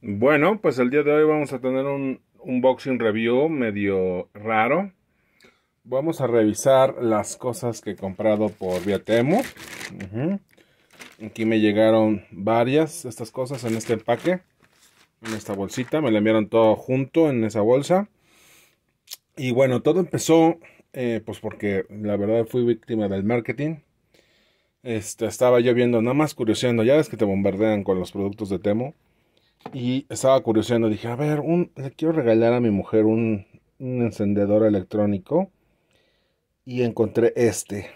Bueno, pues el día de hoy vamos a tener un unboxing review medio raro. Vamos a revisar las cosas que he comprado por vía Temu. Aquí me llegaron varias estas cosas en este empaque. En esta bolsita. Me la enviaron todo junto en esa bolsa. Y bueno, todo empezó eh, pues porque la verdad fui víctima del marketing. Este, estaba yo viendo, nada más curioseando. Ya ves que te bombardean con los productos de Temo y estaba curioseando, dije, a ver, un, le quiero regalar a mi mujer un, un encendedor electrónico. Y encontré este.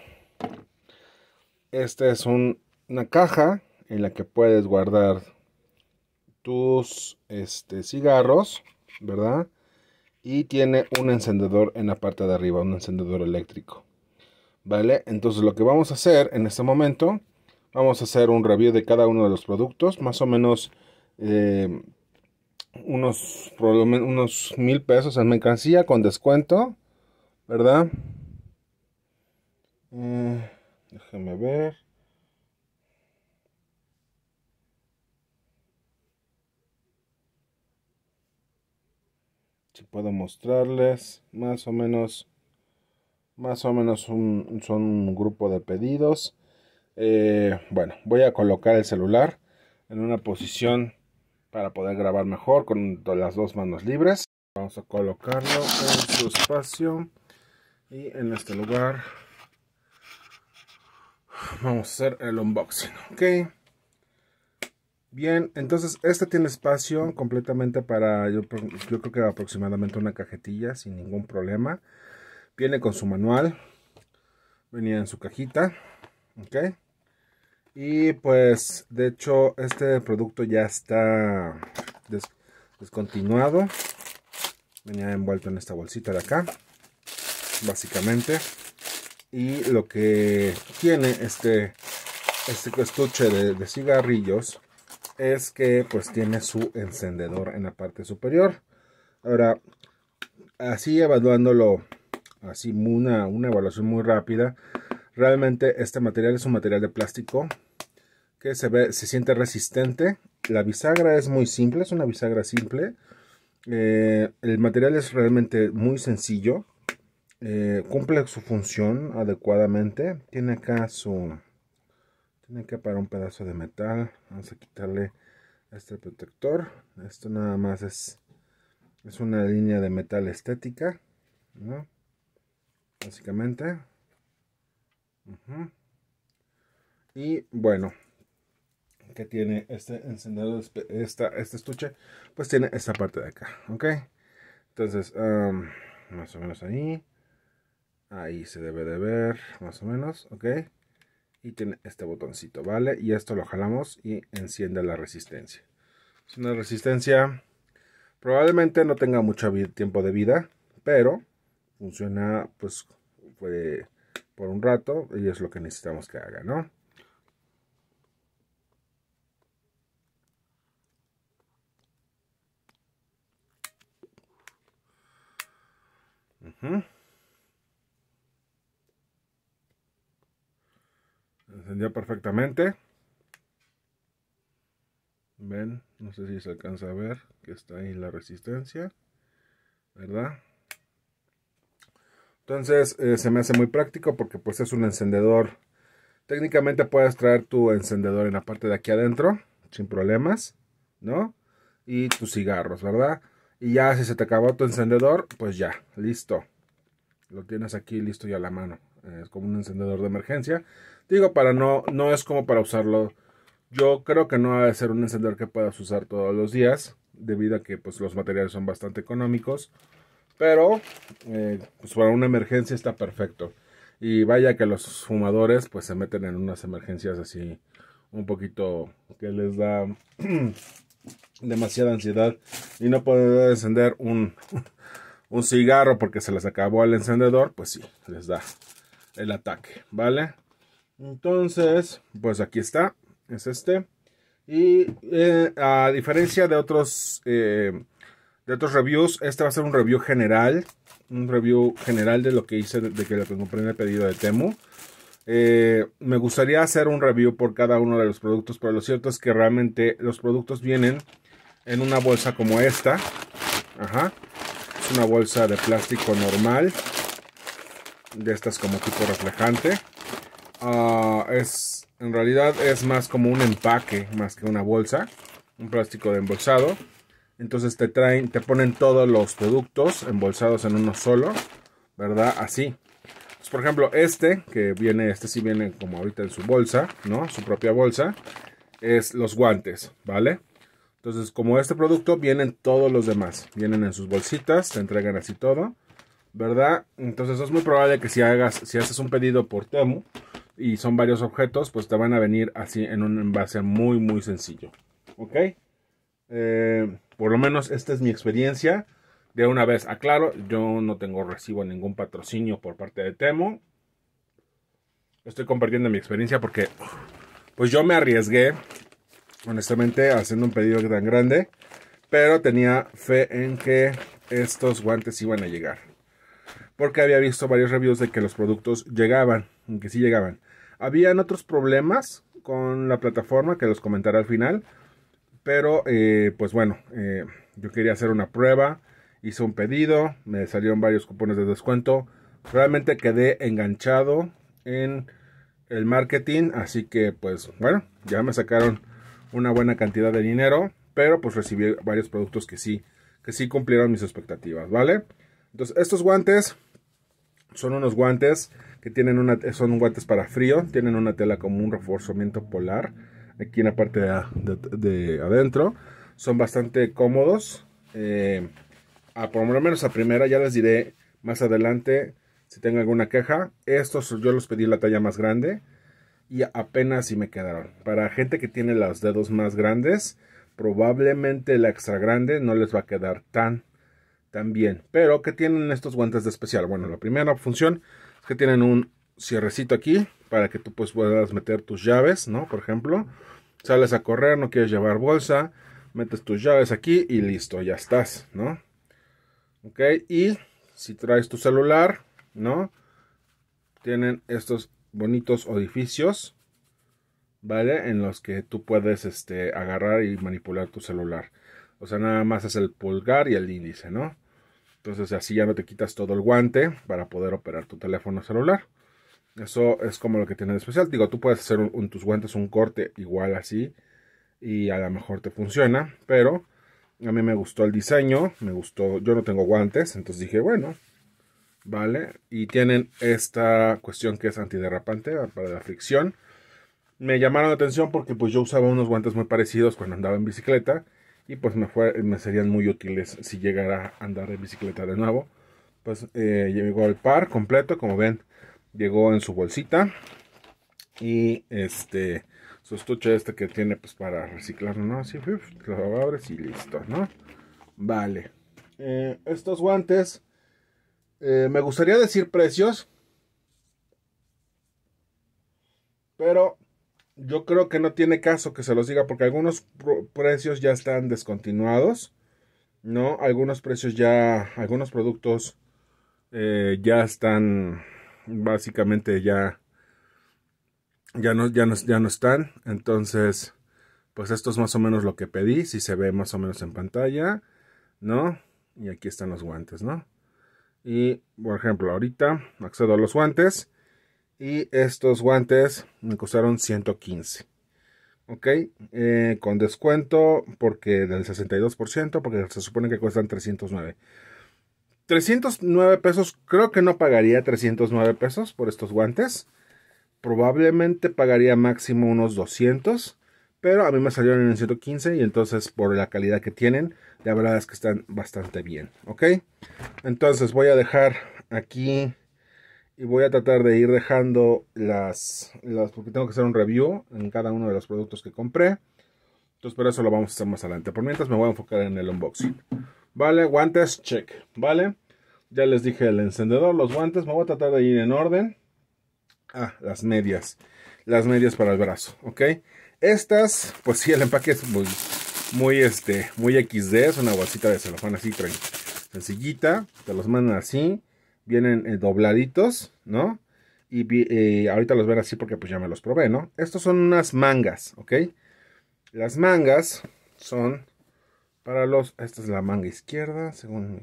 Esta es un, una caja en la que puedes guardar tus este, cigarros, ¿verdad? Y tiene un encendedor en la parte de arriba, un encendedor eléctrico. ¿Vale? Entonces lo que vamos a hacer en este momento, vamos a hacer un review de cada uno de los productos, más o menos eh, unos, unos mil pesos en mercancía con descuento, ¿verdad? Eh, déjeme ver. Si puedo mostrarles más o menos, más o menos un, son un grupo de pedidos. Eh, bueno, voy a colocar el celular en una posición para poder grabar mejor con las dos manos libres. Vamos a colocarlo en su espacio y en este lugar vamos a hacer el unboxing, ¿ok? Bien, entonces este tiene espacio completamente para, yo, creo que aproximadamente una cajetilla sin ningún problema. Viene con su manual, venía en su cajita, ¿ok? Y pues, de hecho, este producto ya está descontinuado. Venía envuelto en esta bolsita de acá, básicamente. Y lo que tiene este, este estuche de, cigarrillos es que pues tiene su encendedor en la parte superior. Ahora, así evaluándolo, así una, una evaluación muy rápida, realmente este material es un material de plástico que se, siente resistente. La bisagra es muy simple, es una bisagra simple. Eh, el material es realmente muy sencillo. Eh, cumple su función adecuadamente. Tiene acá su... Tiene acá para un pedazo de metal. Vamos a quitarle este protector. Esto nada más es... Es una línea de metal estética. Básicamente. Y bueno, que tiene este encendido esta, este estuche, pues tiene esta parte de acá, ¿ok? Entonces, um, más o menos ahí. Ahí se debe de ver, más o menos, ¿ok? Y tiene este botoncito, ¿vale? Y esto lo jalamos y enciende la resistencia. Es una resistencia, probablemente no tenga mucho tiempo de vida, pero funciona, pues, por un rato y es lo que necesitamos que haga, ¿no? Encendió perfectamente. Ven, no sé si se alcanza a ver que está ahí la resistencia. ¿Verdad? Entonces eh, se me hace muy práctico porque pues es un encendedor. Técnicamente puedes traer tu encendedor en la parte de aquí adentro. Sin problemas. ¿No? Y tus cigarros, ¿verdad? Y ya si se te acabó tu encendedor, pues ya, listo. Lo tienes aquí listo y a la mano. Es como un encendedor de emergencia. Digo, para no, no es como para usarlo. Yo creo que no va de ser un encendedor que puedas usar todos los días. Debido a que pues, los materiales son bastante económicos. Pero eh, pues, para una emergencia está perfecto. Y vaya que los fumadores pues se meten en unas emergencias así un poquito que les da demasiada ansiedad y no pueden encender un, un cigarro porque se les acabó el encendedor, pues sí, les da el ataque, ¿vale? Entonces, pues aquí está, es este. Y eh, a diferencia de otros, eh, de otros reviews, este va a ser un review general, un review general de lo que hice, de que lo compré en el pedido de Temu. Eh, me gustaría hacer un review por cada uno de los productos, pero lo cierto es que realmente los productos vienen en una bolsa como esta. Ajá una bolsa de plástico normal. De estas como tipo reflejante. Ah, es, en realidad es más como un empaque más que una bolsa. Un plástico de embolsado. Entonces te traen, te ponen todos los productos embolsados en uno solo. ¿Verdad? Así. Pues, por ejemplo, este, que viene, este sí viene como ahorita en su bolsa, ¿no? Su propia bolsa. Es los guantes, ¿vale? Entonces, como este producto, vienen todos los demás. Vienen en sus bolsitas, te entregan así todo, ¿verdad? Entonces, es muy probable que si hagas, si haces un pedido por Temu y son varios objetos, pues te van a venir así en un envase muy, muy sencillo. ¿Ok? Eh, por lo menos esta es mi experiencia. De una vez, aclaro, yo no tengo recibo ningún patrocinio por parte de Temu. Estoy compartiendo mi experiencia porque, pues yo me arriesgué honestamente, haciendo un pedido tan grande. Pero tenía fe en que estos guantes iban a llegar. Porque había visto varios reviews de que los productos llegaban, que sí llegaban. Habían otros problemas con la plataforma que los comentaré al final. Pero, eh, pues bueno, eh, yo quería hacer una prueba. Hice un pedido, me salieron varios cupones de descuento. Realmente quedé enganchado en el marketing. Así que, pues bueno, ya me sacaron una buena cantidad de dinero, pero pues recibí varios productos que sí, que sí cumplieron mis expectativas, ¿vale? Entonces, estos guantes son unos guantes que tienen una, son guantes para frío, tienen una tela como un reforzamiento polar aquí en la parte de, adentro. Son bastante cómodos. Eh, a, por lo menos a primera, ya les diré más adelante si tengo alguna queja. Estos yo los pedí la talla más grande y apenas si me quedaron. Para gente que tiene los dedos más grandes, probablemente la extra grande no les va a quedar tan, tan bien. Pero, que tienen estos guantes de especial? Bueno, la primera función es que tienen un cierrecito aquí para que tú pues, puedas meter tus llaves, ¿no? Por ejemplo, sales a correr, no quieres llevar bolsa, metes tus llaves aquí y listo, ya estás, ¿no? Ok, y si traes tu celular, ¿no? Tienen estos bonitos orificios, ¿vale? En los que tú puedes este, agarrar y manipular tu celular. O sea, nada más es el pulgar y el índice, ¿no? Entonces así ya no te quitas todo el guante para poder operar tu teléfono celular. Eso es como lo que tiene de especial. Digo, tú puedes hacer en tus guantes un corte igual así y a lo mejor te funciona, pero a mí me gustó el diseño, me gustó, yo no tengo guantes, entonces dije, bueno, ¿vale? Y tienen esta cuestión que es antiderrapante para la fricción. Me llamaron la atención porque pues yo usaba unos guantes muy parecidos cuando andaba en bicicleta y pues me, serían muy útiles si llegara a andar en bicicleta de nuevo. Pues eh, llegó el par completo, como ven, llegó en su bolsita y este su estuche este que tiene pues para reciclarlo, ¿no? Así, lo abres y listo, ¿no? Vale. Eh, estos guantes eh, me gustaría decir precios. Pero yo creo que no tiene caso que se los diga porque algunos precios ya están descontinuados. ¿No? Algunos precios ya, algunos productos eh, ya están básicamente ya ya no, ya ya no están. Entonces, pues esto es más o menos lo que pedí. Si se ve más o menos en pantalla, ¿no? Y aquí están los guantes, ¿no? Y, por ejemplo, ahorita accedo a los guantes. Y estos guantes me costaron 115. Ok, eh, con descuento porque del 62%, porque se supone que cuestan 309. 309 pesos, creo que no pagaría 309 pesos por estos guantes. Probablemente pagaría máximo unos 200. Pero a mí me salieron en 115 y entonces por la calidad que tienen, la verdad es que están bastante bien, ¿ok? Entonces voy a dejar aquí y voy a tratar de ir dejando las, porque tengo que hacer un review en cada uno de los productos que compré. Entonces, pero eso lo vamos a hacer más adelante. Por mientras me voy a enfocar en el unboxing. Vale, guantes, check. Vale, ya les dije el encendedor, los guantes. Me voy a tratar de ir en orden. Ah, las medias. Las medias para el brazo, ¿ok? Estas, pues sí, el empaque es muy, muy, este, muy XD. Es una bolsita de celofán así, sencillita. Te los mandan así. Vienen eh, dobladitos, ¿no? Y eh, ahorita los ven así porque pues ya me los probé, ¿no? Estos son unas mangas, ¿ok? Las mangas son para los... Esta es la manga izquierda, según mi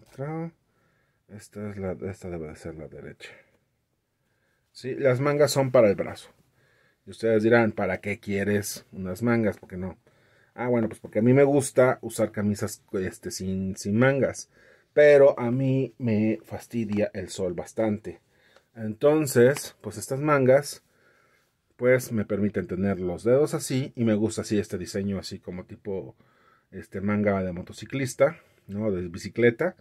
Esta, esta debe de ser la derecha. ¿Sí? Las mangas son para el brazo ustedes dirán, ¿para qué quieres unas mangas? Porque no. Ah, bueno, pues porque a mí me gusta usar camisas este, sin, sin mangas. Pero a mí me fastidia el sol bastante. Entonces, pues estas mangas, pues me permiten tener los dedos así. Y me gusta así este diseño, así como tipo este manga de motociclista, ¿no? De bicicleta.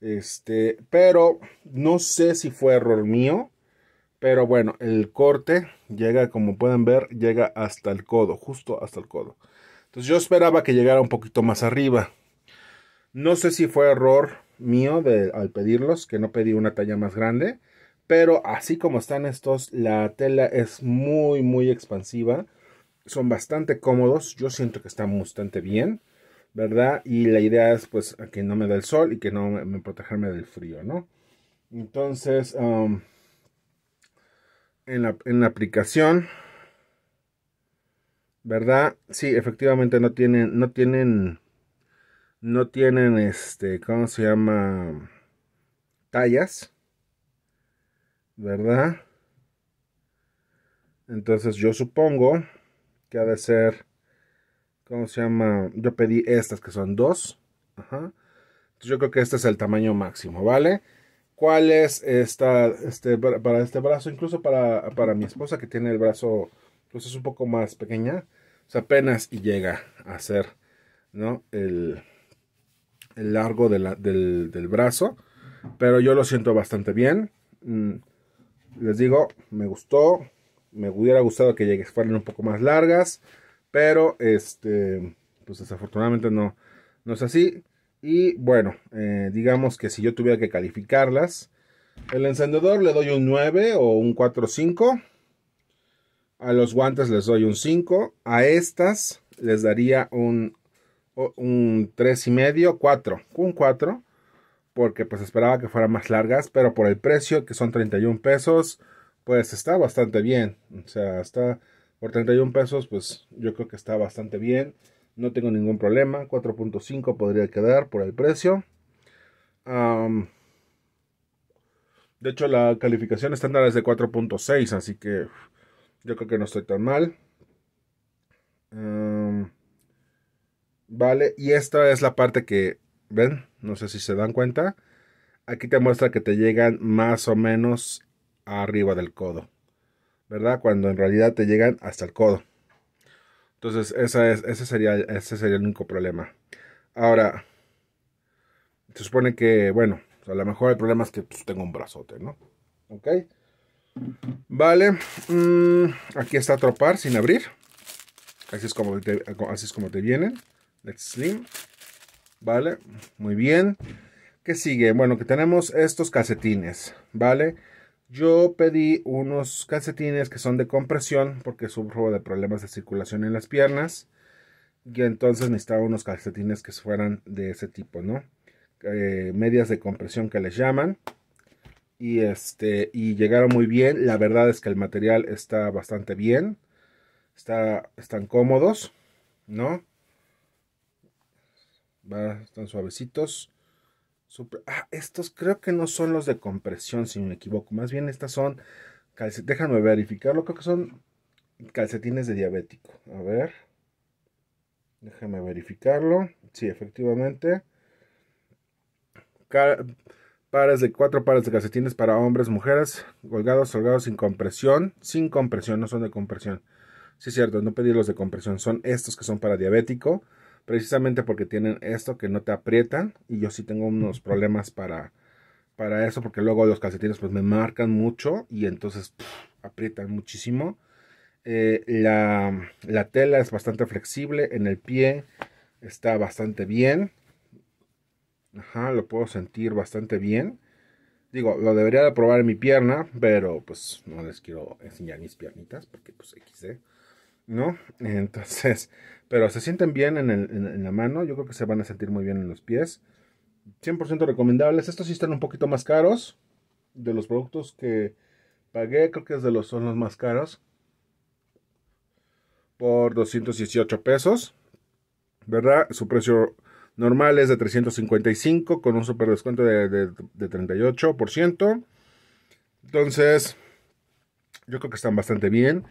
Este, pero no sé si fue error mío. Pero bueno, el corte Llega, como pueden ver, llega hasta el codo, justo hasta el codo. Entonces yo esperaba que llegara un poquito más arriba. No sé si fue error mío al pedirlos, que no pedí una talla más grande. Pero así como están estos, la tela es muy, muy expansiva. Son bastante cómodos. Yo siento que están bastante bien. ¿verdad? Y la idea es pues que no me dé el sol y que no me, protegerme del frío, ¿no? Entonces, um, en la, aplicación. ¿Verdad? Sí, efectivamente no tienen, no tienen, no tienen este, ¿cómo se llama? Tallas. ¿Verdad? Entonces yo supongo que ha de ser, ¿cómo se llama? Yo pedí estas que son dos. Entonces yo creo que este es el tamaño máximo, ¿vale? cuál es esta, este, para este brazo, incluso para, mi esposa que tiene el brazo, pues es un poco más pequeña, o sea, apenas llega a ser, ¿no? El, largo del, brazo, pero yo lo siento bastante bien. Mm, les digo, me gustó, me hubiera gustado que llegues fueran un poco más largas, pero este, pues desafortunadamente no, no es así. Y bueno, eh, digamos que si yo tuviera que calificarlas, el encendedor le doy un 9 o un 4-5. A los guantes les doy un 5. A estas les daría un, un 3,5, 4. Un 4. Porque pues esperaba que fueran más largas. Pero por el precio, que son 31 pesos, pues está bastante bien. O sea, está por 31 pesos, pues yo creo que está bastante bien. No tengo ningún problema. 4.5 podría quedar por el precio. de hecho, la calificación estándar es de 4.6, así que yo creo que no estoy tan mal. vale, y esta es la parte que, ven, no sé si se dan cuenta. Aquí te muestra que te llegan más o menos arriba del codo, ¿verdad? Cuando en realidad te llegan hasta el codo. Entonces, esa es, ese, sería, ese sería el único problema. Ahora, se supone que, bueno, a lo mejor el problema es que pues, tengo un brazote, ¿no? ¿Ok? Vale. Mm, aquí está tropar sin abrir. Así es como te, así es como te vienen. Let's Slim. Vale, muy bien. ¿Qué sigue? Bueno, que tenemos estos calcetines, ¿vale? vale yo pedí unos calcetines que son de compresión porque sufro de problemas de circulación en las piernas. Y entonces necesitaba unos calcetines que fueran de ese tipo, ¿no? Eh, medias de compresión que les llaman. Y, este, y llegaron muy bien. La verdad es que el material está bastante bien. Está, están cómodos, ¿no? están suavecitos ah, estos creo que no son los de compresión, si me equivoco. Más bien estas son. déjame verificarlo. Creo que son calcetines de diabético. A ver. Déjame verificarlo. Sí, efectivamente. pares de cuatro pares de calcetines para hombres, mujeres, colgados, colgados sin compresión. Sin compresión, no son de compresión. Sí, es cierto, no pedí los de compresión. Son estos que son para diabético precisamente porque tienen esto que no te aprietan y yo sí tengo unos problemas para, para eso porque luego los calcetines pues me marcan mucho y entonces aprietan muchísimo. Eh, la, la tela es bastante flexible en el pie, está bastante bien. Ajá, lo puedo sentir bastante bien. Digo, lo debería de probar en mi pierna, pero pues no les quiero enseñar mis piernitas porque pues XD. ¿eh? ¿no? Entonces, pero se sienten bien en, el, en, la mano, yo creo que se van a sentir muy bien en los pies. 100% recomendables, estos sí están un poquito más caros de los productos que pagué, creo que es de los, son los más caros. Por 218 pesos, ¿verdad? Su precio normal es de 355 con un super descuento de, de 38%. Entonces, yo creo que están bastante bien.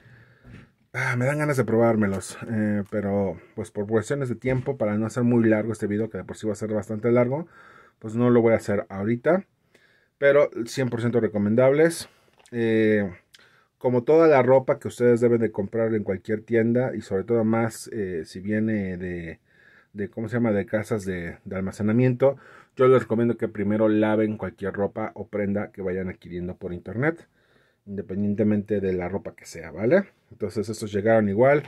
Ah, me dan ganas de probármelos, eh, pero pues por cuestiones de tiempo, para no hacer muy largo este video, que de por sí va a ser bastante largo, pues no lo voy a hacer ahorita. Pero 100% recomendables. Eh, como toda la ropa que ustedes deben de comprar en cualquier tienda y sobre todo más eh, si viene de, de, ¿cómo se llama?, de casas de almacenamiento, yo les recomiendo que primero laven cualquier ropa o prenda que vayan adquiriendo por internet independientemente de la ropa que sea, ¿vale? Entonces estos llegaron igual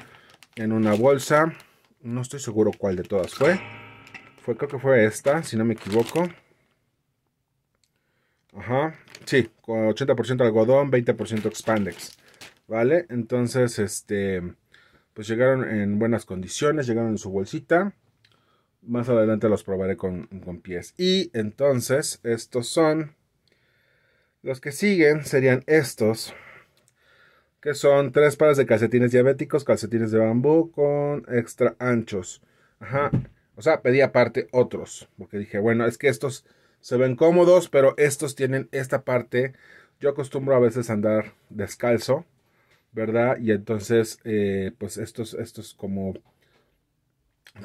en una bolsa, no estoy seguro cuál de todas fue, fue creo que fue esta, si no me equivoco. Ajá, sí, con 80% algodón, 20% expandex, ¿vale? Entonces, este, pues llegaron en buenas condiciones, llegaron en su bolsita. Más adelante los probaré con, con pies. Y entonces, estos son los que siguen serían estos, que son tres pares de calcetines diabéticos, calcetines de bambú con extra anchos. Ajá. O sea, pedí aparte otros, porque dije, bueno, es que estos se ven cómodos, pero estos tienen esta parte. Yo acostumbro a veces andar descalzo, ¿verdad? Y entonces, eh, pues estos, estos como,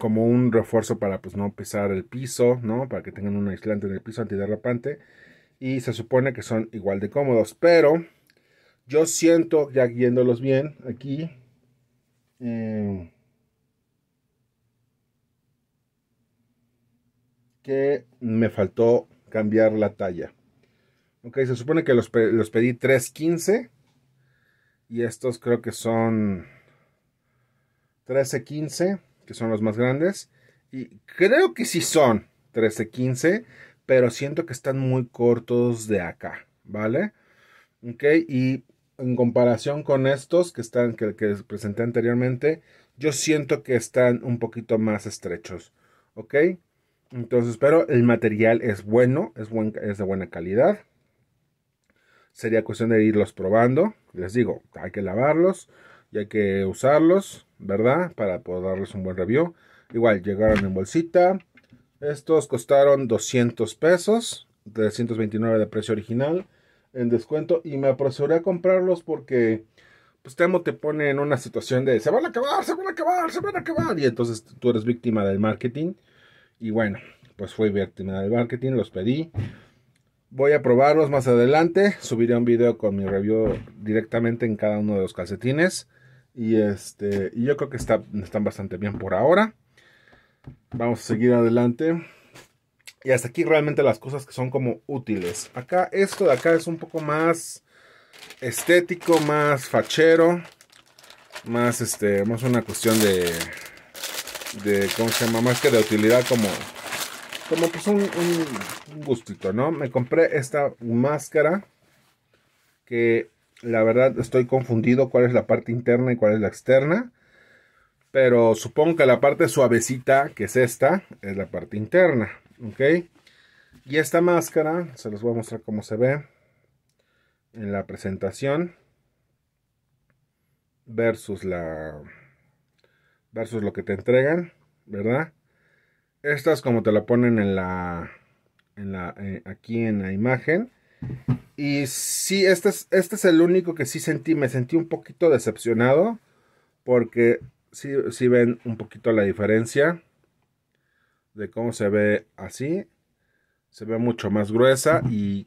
como un refuerzo para, pues, no pisar el piso, ¿no? Para que tengan un aislante en el piso antiderrapante y se supone que son igual de cómodos, pero yo siento, ya viéndolos bien aquí, em, que me faltó cambiar la talla. Ok, se supone que los, los pedí 3.15 y estos creo que son 13.15, que son los más grandes. Y creo que sí son 13.15, pero siento que están muy cortos de acá, ¿vale? Ok, y en comparación con estos que están, que, presenté anteriormente, yo siento que están un poquito más estrechos, ¿ok? Entonces, pero el material es bueno, es, es de buena calidad. Sería cuestión de irlos probando. Les digo, hay que lavarlos y hay que usarlos, ¿verdad? Para poder darles un buen review. Igual, llegaron en bolsita, estos costaron 200 pesos, $329 de precio original, en descuento. Y me apresuré a comprarlos porque, pues, Temo te pone en una situación de se van a acabar, se van a acabar, se van a acabar. Y entonces tú eres víctima del marketing. Y bueno, pues fui víctima del marketing, los pedí. Voy a probarlos más adelante. Subiré un video con mi review directamente en cada uno de los calcetines. Y este, yo creo que están bastante bien por ahora. Vamos a seguir adelante. Y hasta aquí realmente las cosas que son como útiles. Acá, esto de acá es un poco más estético, más fachero. Más, este, más una cuestión de, de, ¿cómo se llama? Más que de utilidad como, como pues un, un gustito, ¿no? Me compré esta máscara que la verdad estoy confundido cuál es la parte interna y cuál es la externa. Pero supongo que la parte suavecita, que es esta, es la parte interna. ¿Ok? Y esta máscara, se los voy a mostrar cómo se ve en la presentación. Versus la... Versus lo que te entregan, ¿verdad? Estas como te la ponen en la... En la eh, aquí en la imagen. Y sí, este es, este es el único que sí sentí. Me sentí un poquito decepcionado. Porque si ven un poquito la diferencia de cómo se ve así. Se ve mucho más gruesa y,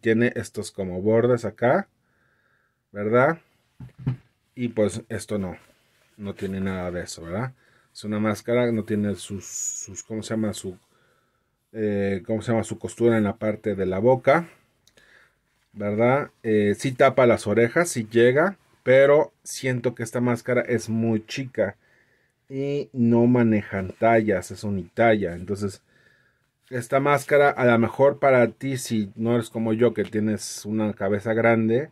tiene estos como bordes acá, ¿verdad? Y pues esto no, no tiene nada de eso, ¿verdad? Es una máscara, no tiene sus, ¿cómo se llama? Su, eh, ¿cómo se llama? Su costura en la parte de la boca, ¿verdad? si eh, sí tapa las orejas, si llega, pero siento que esta máscara es muy chica. Y no manejan tallas, es unitalla. Entonces, esta máscara a lo mejor para ti, si no eres como yo que tienes una cabeza grande,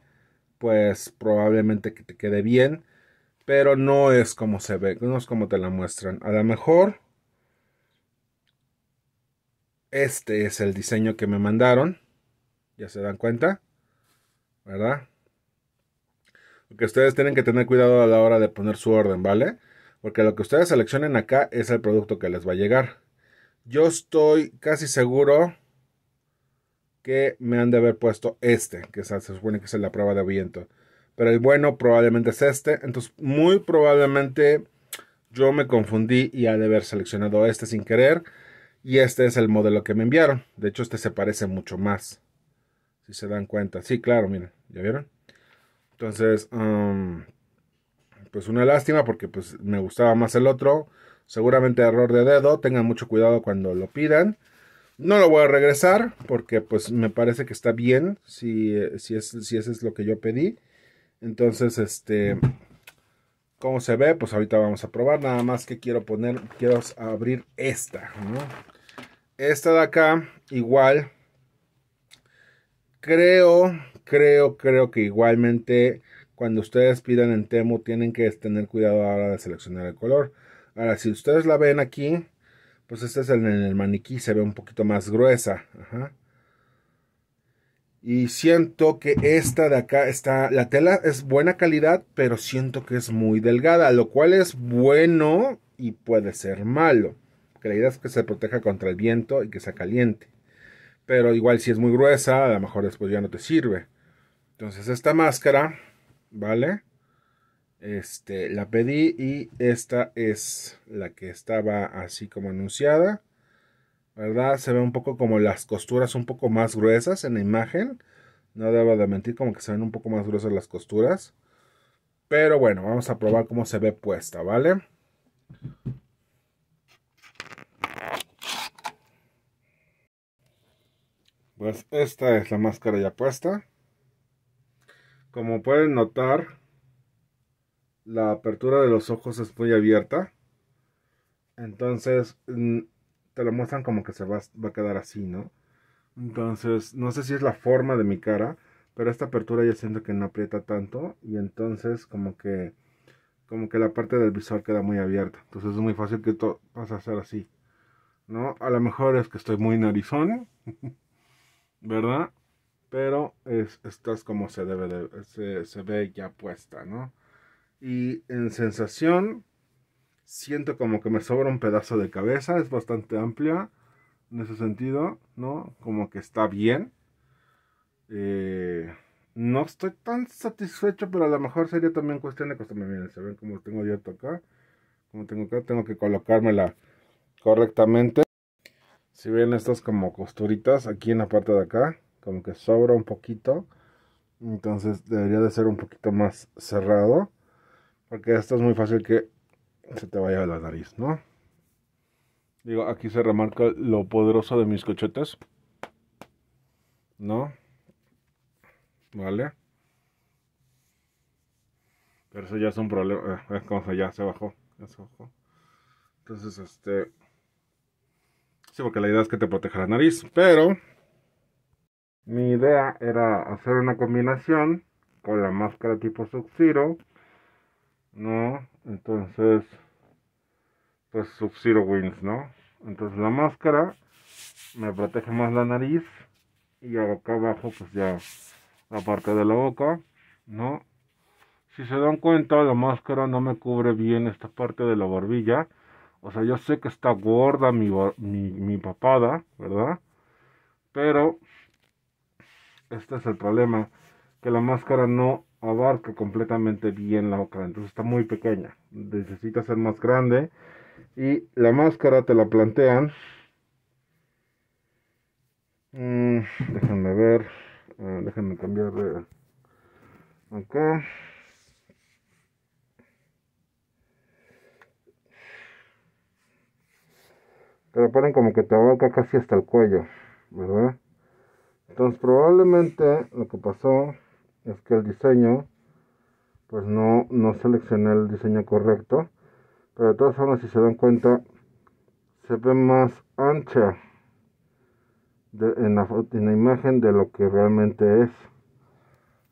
pues probablemente que te quede bien. Pero no es como se ve, no es como te la muestran. A lo mejor este es el diseño que me mandaron. Ya se dan cuenta. ¿Verdad? que ustedes tienen que tener cuidado a la hora de poner su orden, ¿vale? Porque lo que ustedes seleccionen acá es el producto que les va a llegar. Yo estoy casi seguro que me han de haber puesto este, que se supone que es la prueba de viento. Pero el bueno probablemente es este. Entonces, muy probablemente yo me confundí y ha de haber seleccionado este sin querer. Y este es el modelo que me enviaron. De hecho, este se parece mucho más. Si se dan cuenta. Sí, claro, miren. ¿Ya vieron? Entonces, pues una lástima porque pues me gustaba más el otro. Seguramente error de dedo, tengan mucho cuidado cuando lo pidan. No lo voy a regresar porque pues me parece que está bien si, si, es, si lo que yo pedí. Entonces, este, ¿cómo se ve? Pues ahorita vamos a probar. Nada más que quiero poner, quiero abrir esta. Esta de acá, igual. Creo creo, creo que igualmente cuando ustedes pidan en Temu tienen que tener cuidado ahora de seleccionar el color. Ahora, si ustedes la ven aquí, pues este es el, en el maniquí, se ve un poquito más gruesa. Ajá. Y siento que esta de acá está, la tela es buena calidad, pero siento que es muy delgada, lo cual es bueno y puede ser malo. Que la idea es que se proteja contra el viento y que sea caliente. Pero igual si es muy gruesa, a lo mejor después ya no te sirve. Entonces, esta máscara, ¿vale? Este, la pedí y esta es la que estaba así como anunciada. ¿Verdad? Se ve un poco como las costuras un poco más gruesas en la imagen. No debo de mentir, como que se ven un poco más gruesas las costuras. Pero bueno, vamos a probar cómo se ve puesta, ¿vale? Pues esta es la máscara ya puesta. Como pueden notar, la apertura de los ojos es muy abierta. Entonces, te lo muestran como que se va, a quedar así, ¿no? Entonces, no sé si es la forma de mi cara, pero esta apertura ya siento que no aprieta tanto y entonces como que como que la parte del visor queda muy abierta. Entonces es muy fácil que todo pase a ser así. ¿No? A lo mejor es que estoy muy narizón, ¿verdad? Pero es, como se debe se, ve ya puesta, ¿no? Y en sensación, siento como que me sobra un pedazo de cabeza, es bastante amplia en ese sentido, ¿no? Como que está bien. Eh, no estoy tan satisfecho, pero a lo mejor sería también cuestión de costumbre. Miren, se ven como tengo abierto acá, como tengo acá, tengo que colocármela correctamente. Si ven estas como costuritas aquí en la parte de acá, como que sobra un poquito. Entonces debería de ser un poquito más cerrado. Porque esto es muy fácil que se te vaya a la nariz, ¿no? Digo, aquí se remarca lo poderoso de mis cochetes. ¿No? ¿Vale? Pero eso ya es un problema. Eh, se ya se bajó. Ya se bajó. Entonces, este... Sí, porque la idea es que te proteja la nariz, pero... Mi idea era hacer una combinación con la máscara tipo Sub-Zero, ¿no? Entonces, pues Sub-Zero Wins, ¿no? Entonces la máscara me protege más la nariz y acá abajo pues ya la parte de la boca, ¿no? Si se dan cuenta, la máscara no me cubre bien esta parte de la barbilla. O sea, yo sé que está gorda mi, mi, mi papada, ¿verdad? Pero este es el problema, que la máscara no abarca completamente bien la boca, entonces está muy pequeña, necesita ser más grande y la máscara te la plantean. Mm, déjenme ver, eh, déjenme cambiar de acá. Pero ponen como que te abarca casi hasta el cuello, ¿verdad? Entonces probablemente lo que pasó es que el diseño, pues no, no seleccioné el diseño correcto. Pero de todas formas, si se dan cuenta, se ve más ancha en, la, imagen de lo que realmente es.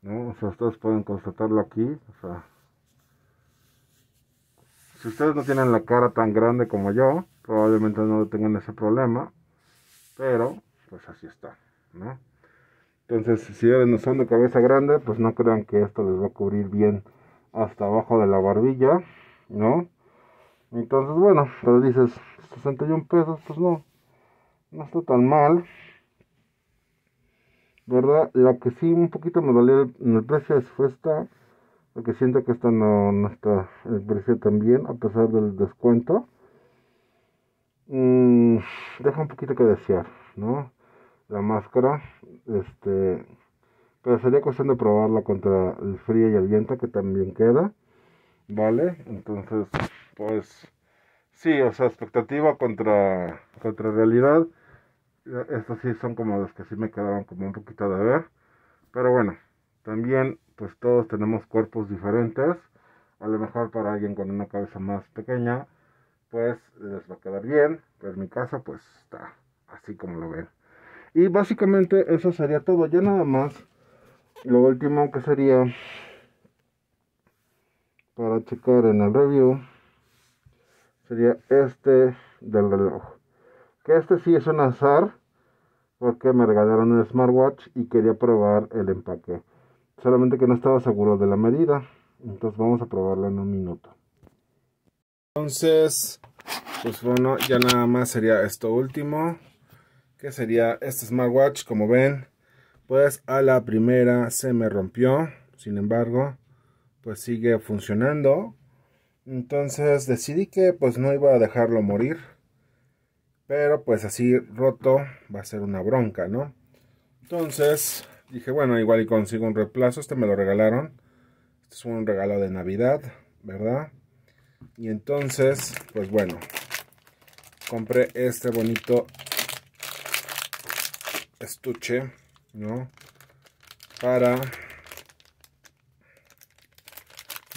¿no? O sea, ustedes pueden constatarlo aquí. O sea, si ustedes no tienen la cara tan grande como yo, probablemente no tengan ese problema. Pero, pues así está, ¿no? Entonces, si son de cabeza grande, pues no crean que esto les va a cubrir bien hasta abajo de la barbilla, ¿no? Entonces, bueno, pero dices, 61 pesos, pues no, no está tan mal. ¿Verdad? La que sí un poquito me dolió en el precio fue esta, que siento que esta no, no está el precio tan bien, a pesar del descuento. Mm, deja un poquito que desear, ¿no? la máscara. Este, pero sería cuestión de probarla contra el frío y el viento que también queda. ¿Vale? Entonces, pues sí, o sea, expectativa contra, contra realidad. E-, estas sí son como las que sí me quedaron como un poquito de ver. Pero bueno, también pues todos tenemos cuerpos diferentes. A lo mejor para alguien con una cabeza más pequeña, pues les va a quedar bien. Pero en mi caso, pues está así como lo ven. Y básicamente eso sería todo. Ya nada más. Lo último que sería para checar en el review sería este del reloj. Que este sí es un azar porque me regalaron el smartwatch y quería probar el empaque. Solamente que no estaba seguro de la medida. Entonces vamos a probarla en un minuto. Entonces, pues bueno, ya nada más sería esto último que sería este smartwatch, como ven, pues a la primera se me rompió, sin embargo, pues sigue funcionando. Entonces decidí que pues no iba a dejarlo morir, pero pues así roto va a ser una bronca, ¿no? Entonces dije, bueno, igual y consigo un reemplazo, este me lo regalaron. Este es un regalo de Navidad, ¿verdad? Y entonces, pues bueno, compré este bonito estuche, ¿no? Para...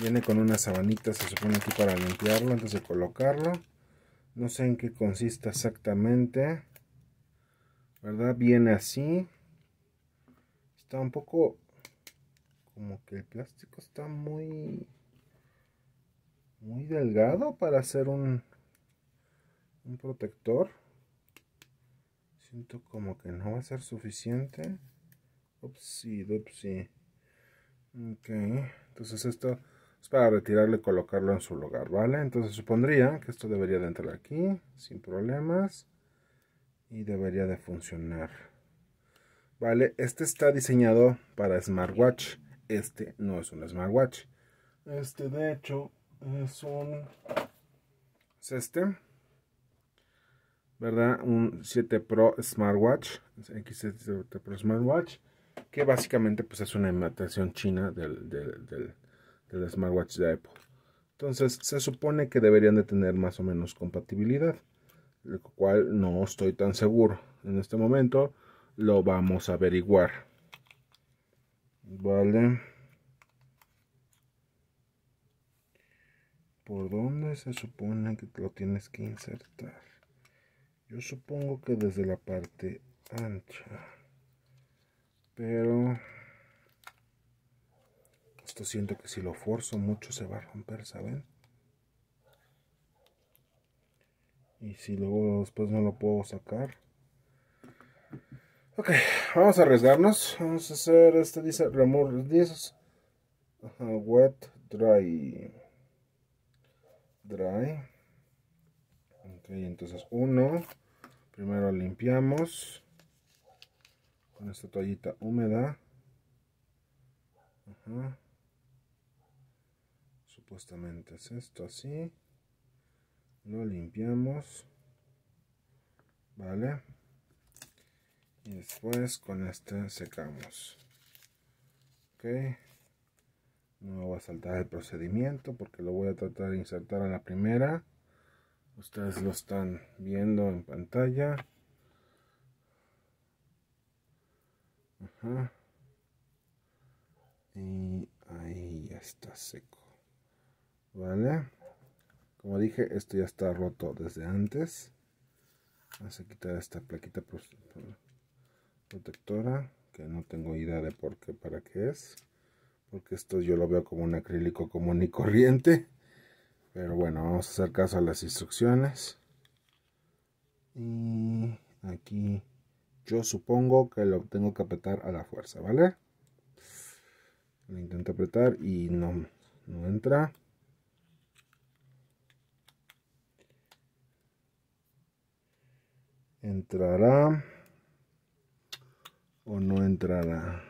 Viene con una sabanita, se supone aquí para limpiarlo antes de colocarlo. No sé en qué consiste exactamente. ¿Verdad? Viene así. Está un poco... Como que el plástico está muy... Muy delgado para hacer un... Un protector. Siento como que no va a ser suficiente. Upsi, upsi. Ok, entonces esto es para retirarlo y colocarlo en su lugar, ¿vale? Entonces supondría que esto debería de entrar aquí, sin problemas. Y debería de funcionar. ¿Vale? Este está diseñado para smartwatch. Este no es un smartwatch. Este de hecho es un... Es este. ¿verdad? Un 7 Pro Smartwatch, X7 Pro Smartwatch, que básicamente pues es una imitación china del, del, del, del smartwatch de Apple. Entonces se supone que deberían de tener más o menos compatibilidad, lo cual no estoy tan seguro. En este momento lo vamos a averiguar. Vale. ¿Por dónde se supone que lo tienes que insertar? Yo supongo que desde la parte ancha. Pero... Esto siento que si lo forzo mucho se va a romper, ¿saben? Y si luego después no lo puedo sacar. Ok, vamos a arriesgarnos. Vamos a hacer, este dice, remove this. wet, dry. Dry entonces uno, primero limpiamos con esta toallita húmeda. Supuestamente es esto así. Lo limpiamos. Vale. Y después con este secamos. Ok. No voy a saltar el procedimiento porque lo voy a tratar de insertar a la primera ustedes lo están viendo en pantalla Ajá. y ahí ya está seco vale como dije esto ya está roto desde antes vamos a quitar esta plaquita protectora que no tengo idea de por qué para qué es porque esto yo lo veo como un acrílico común y corriente pero bueno, vamos a hacer caso a las instrucciones. Y aquí yo supongo que lo tengo que apretar a la fuerza, ¿vale? Lo intento apretar y no, no entra. Entrará o no entrará.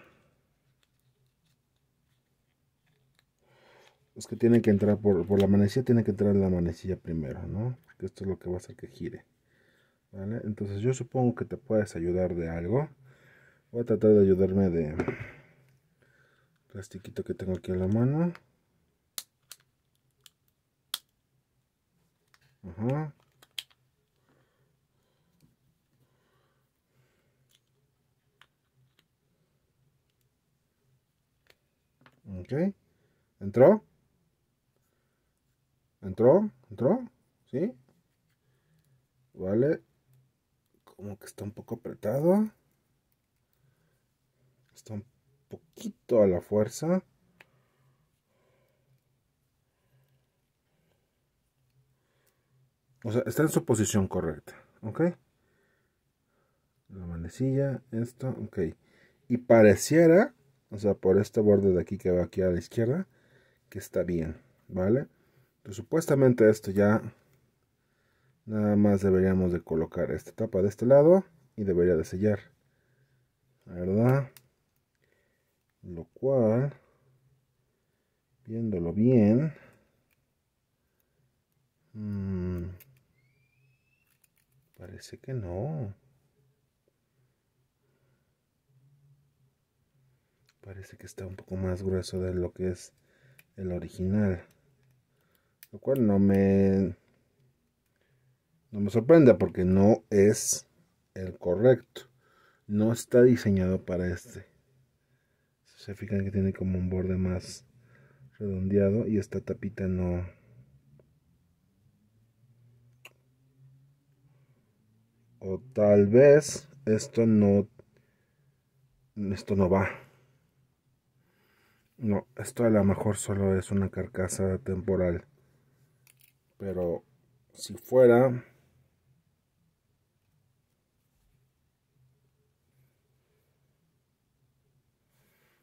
que tiene que entrar por, por la manecilla, Tiene que entrar la manecilla primero, ¿no? Que esto es lo que va a hacer que gire. ¿Vale? Entonces yo supongo que te puedes ayudar de algo. Voy a tratar de ayudarme de plastiquito que tengo aquí en la mano. Ok. ¿Entró? ¿Entró? ¿Entró? ¿Sí? Vale. Como que está un poco apretado. Está un poquito a la fuerza. O sea, está en su posición correcta. ¿Ok? La manecilla, esto, ok. Y pareciera, o sea, por este borde de aquí que va aquí a la izquierda, que está bien. ¿Vale? Pues, supuestamente esto ya nada más deberíamos de colocar esta tapa de este lado y debería de sellar. ¿Verdad? Lo cual, viéndolo bien, mm, parece que no. Parece que está un poco más grueso de lo que es el original. Lo cual no me, no me sorprenda porque no es el correcto. No está diseñado para este. se fijan que tiene como un borde más redondeado y esta tapita no... O tal vez esto no... Esto no va. No, esto a lo mejor solo es una carcasa temporal. Pero si fuera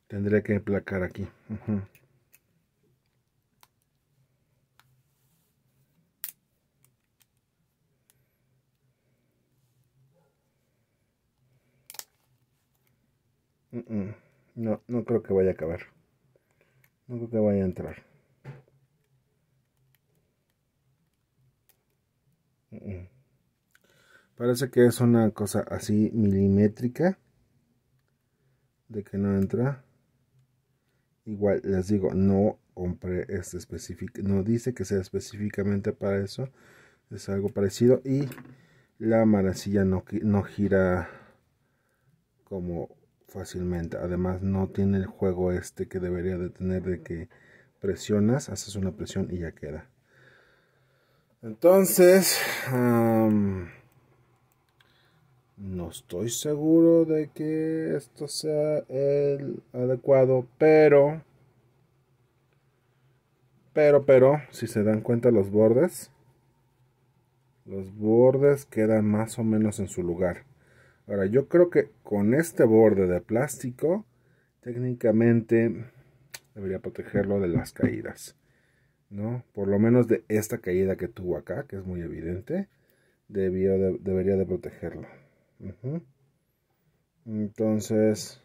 tendría que emplacar aquí. Mm, mm. No, no creo que vaya a acabar. No creo que vaya a entrar. Parece que es una cosa así milimétrica. De que no entra. Igual les digo, no compré este específico. No dice que sea específicamente para eso. Es algo parecido. Y la maracilla no, no gira como fácilmente. Además no tiene el juego este que debería de tener de que presionas, haces una presión y ya queda. Entonces... No estoy seguro de que esto sea el adecuado, pero... Pero, pero, si se dan cuenta los bordes, los bordes quedan más o menos en su lugar. Ahora, yo creo que con este borde de plástico, técnicamente debería protegerlo de las caídas. ¿no? Por lo menos de esta caída que tuvo acá, que es muy evidente, debería de protegerlo. Entonces,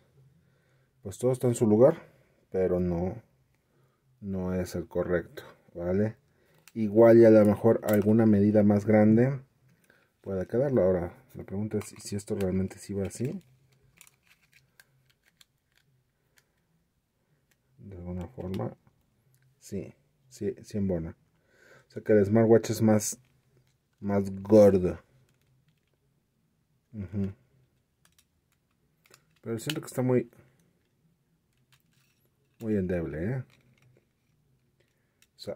pues todo está en su lugar, pero no, no es el correcto, ¿vale? Igual y a lo mejor alguna medida más grande puede quedarlo. Ahora, la pregunta es si esto realmente sí va así. De alguna forma, sí, sí, sí buena O sea que el smartwatch es más, más gordo. Pero siento que está muy... Muy endeble, ¿eh?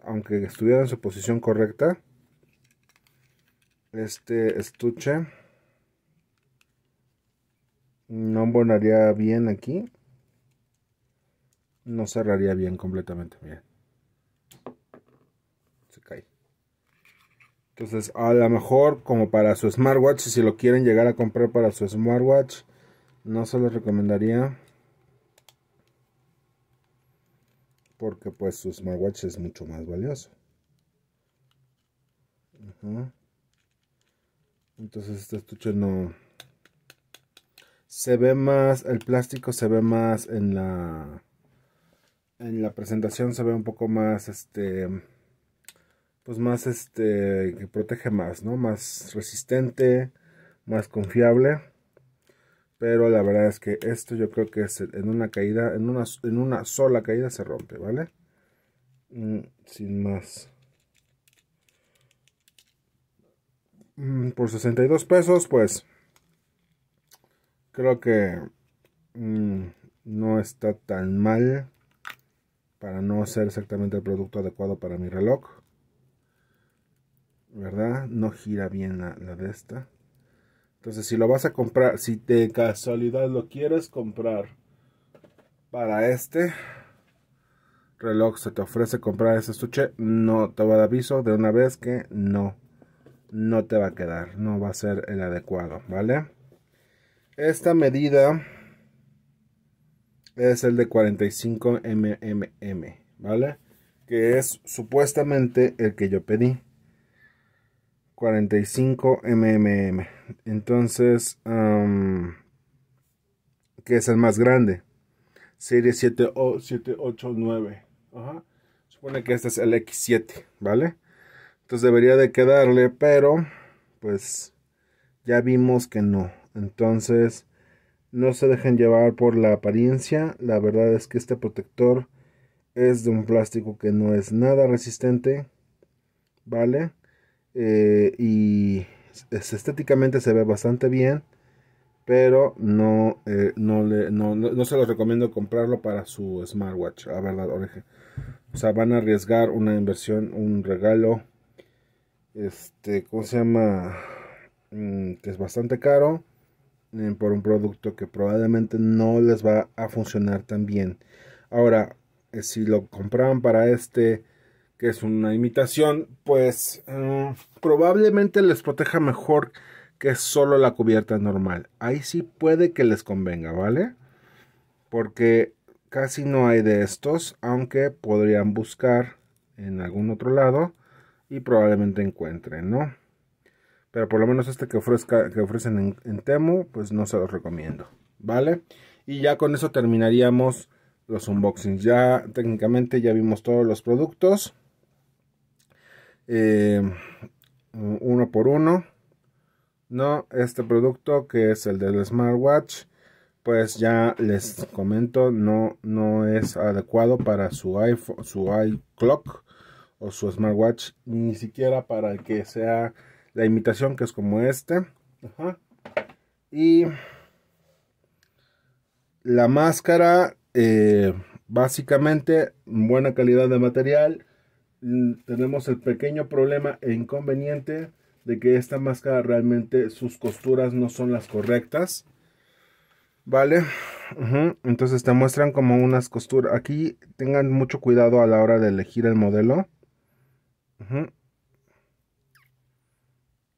aunque estuviera en su posición correcta, este estuche no embonaría bien aquí. No cerraría bien completamente, bien Entonces, a lo mejor como para su smartwatch, si lo quieren llegar a comprar para su smartwatch, no se los recomendaría. Porque pues su smartwatch es mucho más valioso. Entonces este estuche no... Se ve más, el plástico se ve más en la... En la presentación se ve un poco más, este pues más este, que protege más, ¿no? Más resistente, más confiable. Pero la verdad es que esto yo creo que es en una caída, en una, en una sola caída se rompe, ¿vale? Mm, sin más. Mm, por 62 pesos, pues creo que mm, no está tan mal para no ser exactamente el producto adecuado para mi reloj. ¿verdad? No gira bien la, de esta. Entonces, si lo vas a comprar, si de casualidad lo quieres comprar para este reloj, se te ofrece comprar ese estuche, no te va a dar aviso de una vez que no, no te va a quedar, no va a ser el adecuado, ¿vale? Esta medida es el de 45 mm, ¿vale? Que es supuestamente el que yo pedí. 45 mm. Entonces, que es el más grande. Serie 7 o 789. Ajá. Supone que este es el X7, ¿vale? Entonces debería de quedarle, pero pues ya vimos que no. Entonces, no se dejen llevar por la apariencia. La verdad es que este protector es de un plástico que no es nada resistente, ¿vale? Eh, y estéticamente se ve bastante bien pero no, eh, no, le, no, se los recomiendo comprarlo para su smartwatch, a verdad, oreja. O sea, van a arriesgar una inversión, un regalo, este, ¿cómo se llama? Mm, que es bastante caro eh, por un producto que probablemente no les va a funcionar tan bien. Ahora, si lo compraban para este que es una imitación, pues eh, probablemente les proteja mejor que solo la cubierta normal. Ahí sí puede que les convenga, ¿vale? Porque casi no hay de estos, aunque podrían buscar en algún otro lado y probablemente encuentren, ¿no? Pero por lo menos este que, que ofrecen en, en Temu, pues no se los recomiendo, ¿vale? Y ya con eso terminaríamos los unboxings. Ya técnicamente ya vimos todos los productos. Eh, uno por uno. No, este producto que es el del smartwatch, pues ya les comento, no, no es adecuado para su iPhone, su iClock o su smartwatch, ni siquiera para el que sea la imitación que es como este. Y la máscara, eh, básicamente, buena calidad de material Mm, tenemos el pequeño problema e inconveniente de que esta máscara realmente sus costuras no son las correctas. ¿Vale? Entonces te muestran como unas costuras. Aquí tengan mucho cuidado a la hora de elegir el modelo. Mm,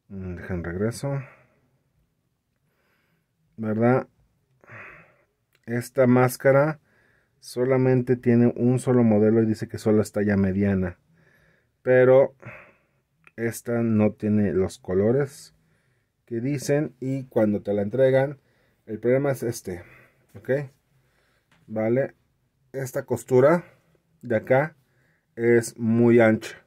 dejan Dejen regreso. ¿Verdad? Esta máscara solamente tiene un solo modelo y dice que solo es talla mediana pero esta no tiene los colores que dicen y cuando te la entregan el problema es este ok vale esta costura de acá es muy ancha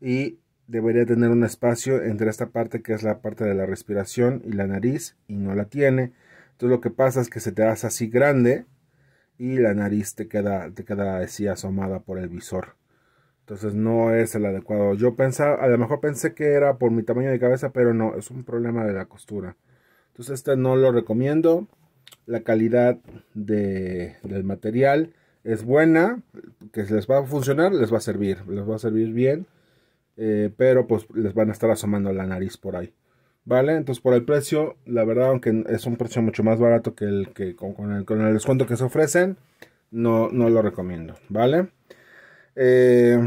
y debería tener un espacio entre esta parte que es la parte de la respiración y la nariz y no la tiene entonces lo que pasa es que se te hace así grande y la nariz te queda te queda así asomada por el visor entonces no es el adecuado. Yo pensaba, a lo mejor pensé que era por mi tamaño de cabeza, pero no, es un problema de la costura. Entonces este no lo recomiendo. La calidad del material es buena, que les va a funcionar, les va a servir, les va a servir bien. Eh, pero pues les van a estar asomando la nariz por ahí. ¿Vale? Entonces por el precio, la verdad, aunque es un precio mucho más barato que el que con, el, con el, descuento que se ofrecen, no, no lo recomiendo. ¿Vale? Eh,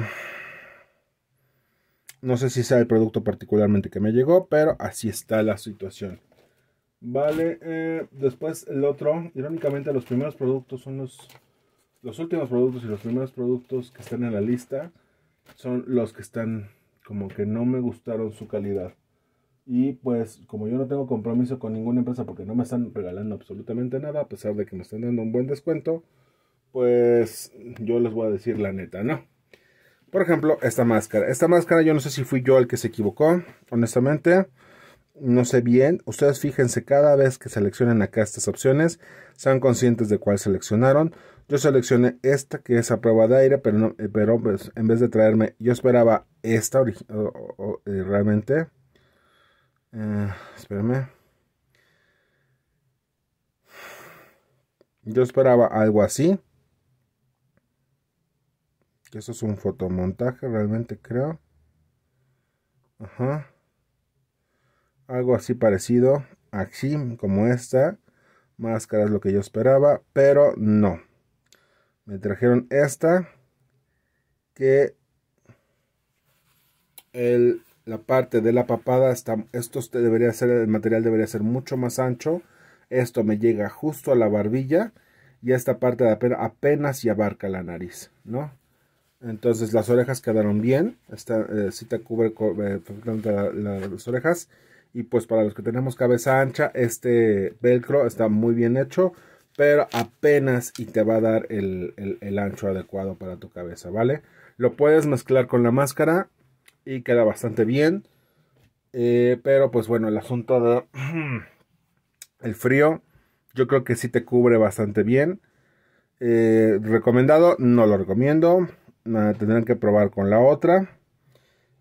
no sé si sea el producto particularmente que me llegó, pero así está la situación. Vale, eh, después el otro. Irónicamente, los primeros productos son los, los últimos productos y los primeros productos que están en la lista son los que están como que no me gustaron su calidad. Y pues como yo no tengo compromiso con ninguna empresa porque no me están regalando absolutamente nada, a pesar de que me están dando un buen descuento, pues yo les voy a decir la neta, ¿no? Por ejemplo, esta máscara. Esta máscara yo no sé si fui yo el que se equivocó, honestamente. No sé bien. Ustedes fíjense, cada vez que seleccionen acá estas opciones, sean conscientes de cuál seleccionaron. Yo seleccioné esta que es a prueba de aire, pero, eh, pero pues, en vez de traerme, yo esperaba esta eh, realmente. Eh, yo esperaba algo así. Eso es un fotomontaje, realmente creo. Ajá. Algo así parecido. Aquí, como esta. Máscara es lo que yo esperaba, pero no. Me trajeron esta. Que el, la parte de la papada está. Esto debería ser. El material debería ser mucho más ancho. Esto me llega justo a la barbilla. Y esta parte apenas, apenas y abarca la nariz, ¿no? Entonces las orejas quedaron bien. Esta te eh, te cubre eh, perfectamente las orejas. Y pues para los que tenemos cabeza ancha, este velcro está muy bien hecho. Pero apenas y te va a dar el, ancho adecuado para tu cabeza, ¿vale? Lo puedes mezclar con la máscara y queda bastante bien. Eh, pero pues bueno, el asunto de el frío, yo creo que sí te cubre bastante bien. recomendado, no lo recomiendo tendrán que probar con la otra.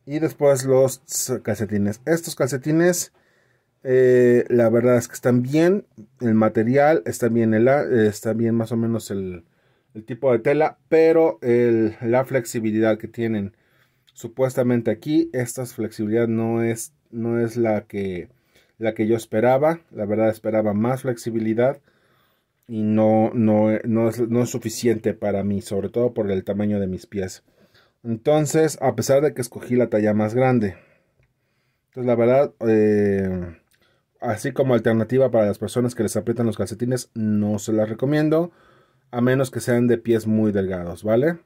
Y después los calcetines. Estos calcetines, eh, la verdad es que están bien. El material está bien, el, está bien más o menos el, tipo de tela. Pero la flexibilidad que tienen supuestamente aquí, esta flexibilidad no es, no es la, que, la que yo esperaba. La verdad esperaba más flexibilidad y no, eh, no, es, suficiente para mí, sobre todo por el tamaño de mis pies. Entonces, a pesar de que escogí la talla más grande. Entonces, pues la verdad, eh, así como alternativa para las personas que les aprietan los calcetines, no se las recomiendo. A menos que sean de pies muy delgados, ¿vale?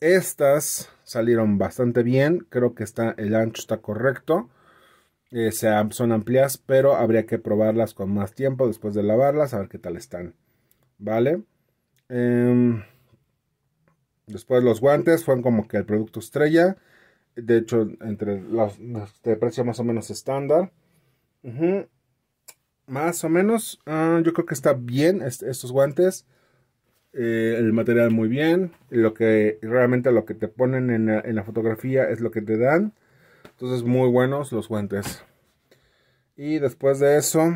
Estas salieron bastante bien. Creo que está, el ancho está correcto. Eh, son amplias, pero habría que probarlas con más tiempo después de lavarlas, a ver qué tal están. ¿Vale? Em, después los guantes fueron como que el producto estrella. De hecho, entre los, de precio más o menos estándar. Más o menos, ah, yo creo que está bien estos guantes. Eh, el material muy bien. Lo que realmente lo que te ponen en la fotografía es lo que te dan. Entonces, muy buenos los guantes. Y después de eso,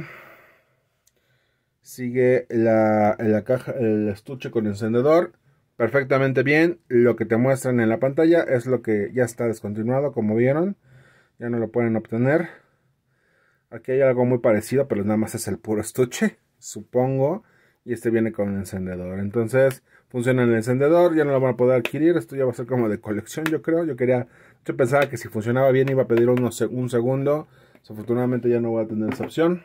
sigue la, la caja, el estuche con encendedor. Perfectamente bien. Lo que te muestran en la pantalla es lo que ya está descontinuado, como vieron. Ya no lo pueden obtener. Aquí hay algo muy parecido, pero nada más es el puro estuche, supongo. Y este viene con encendedor. Entonces, funciona el encendedor, ya no lo van a poder adquirir. Esto ya va a ser como de colección, yo creo. Yo quería yo pensaba que si funcionaba bien iba a pedir un segundo. Desafortunadamente ya no voy a tener esa opción.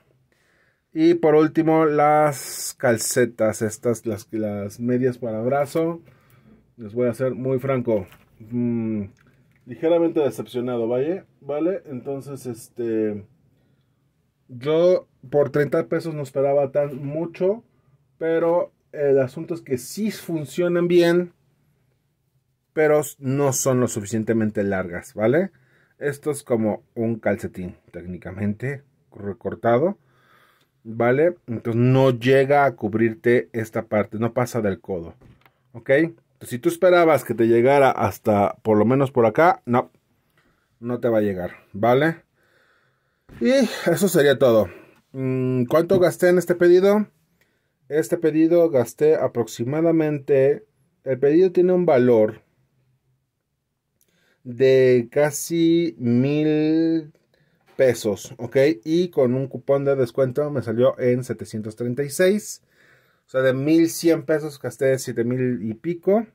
Y por último, las calcetas, estas, las, las medias para brazo. Les voy a ser muy franco. Mm, ligeramente decepcionado, ¿vale? ¿Vale? Entonces, este... Yo por 30 pesos no esperaba tan mucho, pero el asunto es que si funcionan bien pero no son lo suficientemente largas, ¿vale? Esto es como un calcetín técnicamente recortado, ¿vale? Entonces no llega a cubrirte esta parte, no pasa del codo, ¿ok? si tú esperabas que te llegara hasta por lo menos por acá, no, no te va a llegar, ¿vale? Y eso sería todo. Mm, ¿Cuánto gasté en este pedido? Este pedido gasté aproximadamente, el pedido tiene un valor de casi mil pesos, ¿ok? Y con un cupón de descuento me salió en 736. O sea, de cien pesos gasté mil y pico,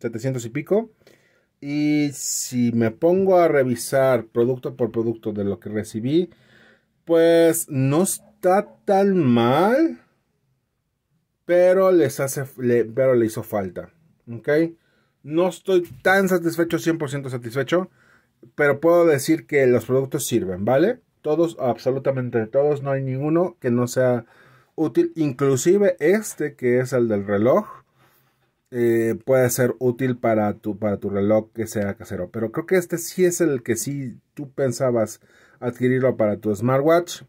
700 y pico. Y si me pongo a revisar producto por producto de lo que recibí, pues no está tan mal, pero les hace, pero le hizo falta, ¿ok? No estoy tan satisfecho, 100% satisfecho, pero puedo decir que los productos sirven, ¿vale? Todos, absolutamente todos, no hay ninguno que no sea útil. Inclusive este que es el del reloj, eh, puede ser útil para tu, para tu reloj que sea casero. Pero creo que este sí es el que sí tú pensabas adquirirlo para tu smartwatch.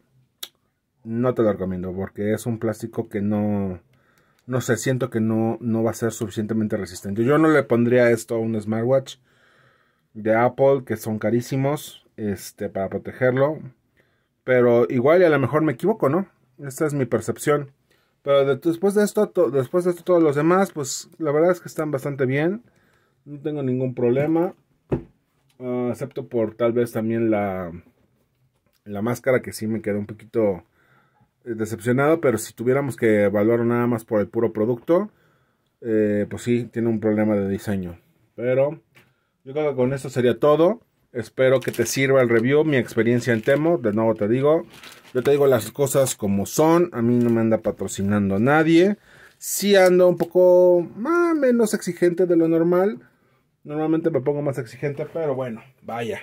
No te lo recomiendo porque es un plástico que no no sé, siento que no, no va a ser suficientemente resistente. Yo no le pondría esto a un smartwatch de Apple, que son carísimos, este, para protegerlo. Pero igual y a lo mejor me equivoco, ¿no? Esta es mi percepción. Pero después de esto, después de esto, todos los demás, pues la verdad es que están bastante bien. No tengo ningún problema. Ah, excepto por tal vez también la, la máscara que sí me queda un poquito decepcionado, pero si tuviéramos que evaluarlo nada más por el puro producto, eh, pues sí, tiene un problema de diseño. Pero yo creo que con esto sería todo. Espero que te sirva el review, mi experiencia en Temo. De nuevo te digo, yo te digo las cosas como son. A mí no me anda patrocinando nadie. si ando un poco más, menos exigente de lo normal. Normalmente me pongo más exigente, pero bueno, vaya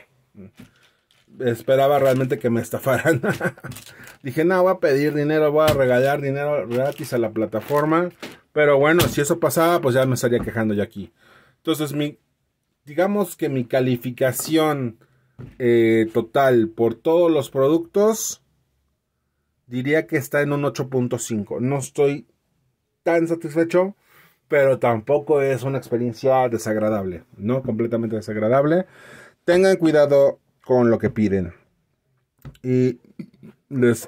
esperaba realmente que me estafaran. Dije, no, voy a pedir dinero, voy a regalar dinero gratis a la plataforma. Pero bueno, si eso pasaba, pues ya me estaría quejando yo aquí. Entonces, mi, digamos que mi calificación eh, total por todos los productos, diría que está en un 8.5. No estoy tan satisfecho, pero tampoco es una experiencia desagradable, ¿no? Completamente desagradable. Tengan cuidado con lo que piden. Y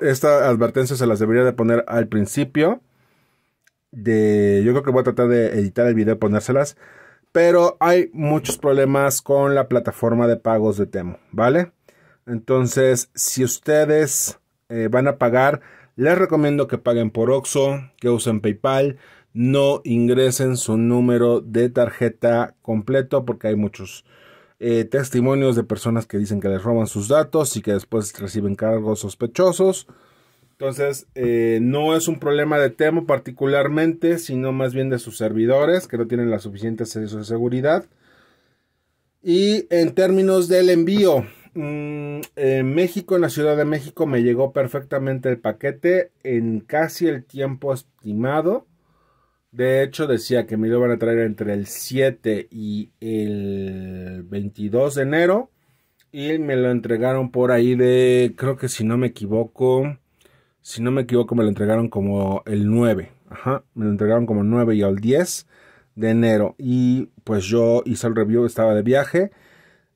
esta advertencia se las debería de poner al principio. De, yo creo que voy a tratar de editar el video y ponérselas. Pero hay muchos problemas con la plataforma de pagos de Temo, ¿vale? Entonces, si ustedes eh, van a pagar, les recomiendo que paguen por Oxxo, que usen PayPal, no ingresen su número de tarjeta completo porque hay muchos eh, testimonios de personas que dicen que les roban sus datos y que después reciben cargos sospechosos. Entonces, eh, no es un problema de Temo particularmente, sino más bien de sus servidores que no tienen la suficiente de seguridad. Y en términos del envío, mm, en México, en la Ciudad de México, me llegó perfectamente el paquete en casi el tiempo estimado. De hecho, decía que me lo iban a traer entre el 7 y el 22 de enero. Y me lo entregaron por ahí de, creo que si no me equivoco, si no me equivoco, me lo entregaron como el 9. Ajá, me lo entregaron como el 9 y al 10 de enero. Y pues yo hice el review, estaba de viaje,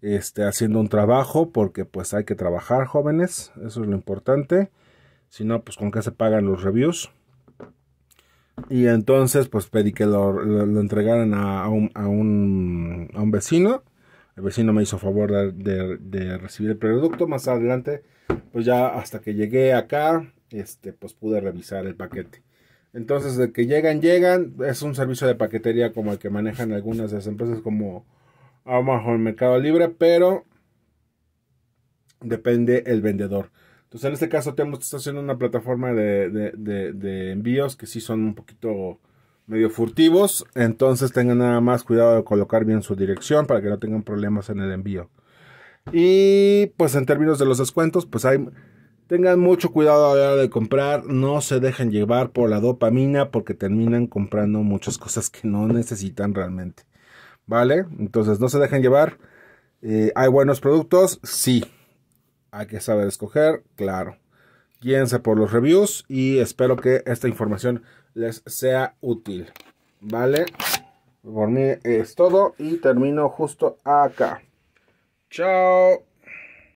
este, haciendo un trabajo, porque pues hay que trabajar, jóvenes. Eso es lo importante. Si no, pues con qué se pagan los reviews. Y entonces, pues pedí que lo, entregaran a, un, vecino. El vecino me hizo favor de, recibir el producto. Más adelante, pues ya hasta que llegué acá, este, pues pude revisar el paquete. Entonces, de que llegan, llegan. Es un servicio de paquetería como el que manejan algunas de las empresas como Amazon Mercado Libre, pero depende el vendedor. Entonces, en este caso, que está haciendo una plataforma de, envíos que sí son un poquito medio furtivos. Entonces, tengan nada más cuidado de colocar bien su dirección para que no tengan problemas en el envío. Y pues en términos de los descuentos, pues hay, tengan mucho cuidado a la hora de comprar, no se dejen llevar por la dopamina porque terminan comprando muchas cosas que no necesitan realmente. ¿Vale? Entonces no se dejen llevar. Eh, ¿Hay buenos productos? Sí. Hay que saber escoger, claro. Guíense por los reviews y espero que esta información les sea útil. ¿Vale? Por mí es todo y termino justo acá. Chao.